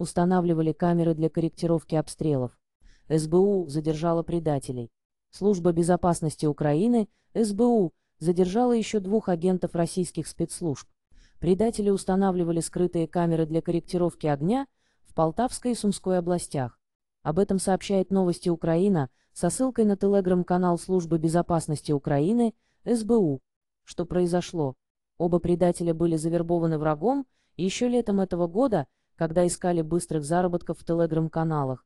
устанавливали камеры для корректировки обстрелов. СБУ задержала предателей. Служба безопасности Украины, СБУ, задержала еще двух агентов российских спецслужб. Предатели устанавливали скрытые камеры для корректировки огня в Полтавской и Сумской областях. Об этом сообщает новости Украина со ссылкой на телеграм-канал Службы безопасности Украины, СБУ. Что произошло? Оба предателя были завербованы врагом, еще летом этого года – когда искали быстрых заработков в телеграм-каналах.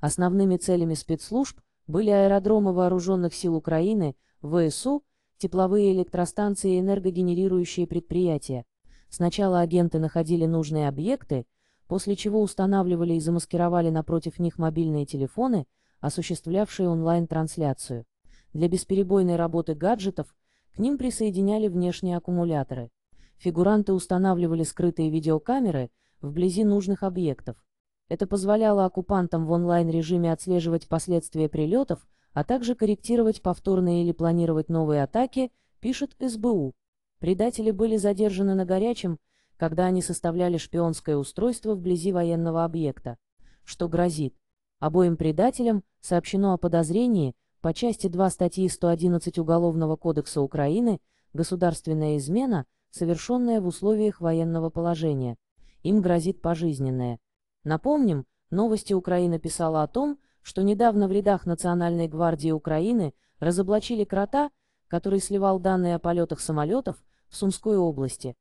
Основными целями спецслужб были аэродромы вооруженных сил Украины, ВСУ, тепловые электростанции и энергогенерирующие предприятия. Сначала агенты находили нужные объекты, после чего устанавливали и замаскировали напротив них мобильные телефоны, осуществлявшие онлайн-трансляцию. Для бесперебойной работы гаджетов к ним присоединяли внешние аккумуляторы. Фигуранты устанавливали скрытые видеокамеры – вблизи нужных объектов. Это позволяло оккупантам в онлайн-режиме отслеживать последствия прилетов, а также корректировать повторные или планировать новые атаки, пишет СБУ. Предатели были задержаны на горячем, когда они составляли шпионское устройство вблизи военного объекта, что грозит. Обоим предателям сообщено о подозрении по части 2 статьи 111 Уголовного кодекса Украины «Государственная измена», совершенная в условиях военного положения им грозит пожизненное. Напомним, новости Украина писала о том, что недавно в рядах Национальной гвардии Украины разоблачили крота, который сливал данные о полетах самолетов в Сумской области.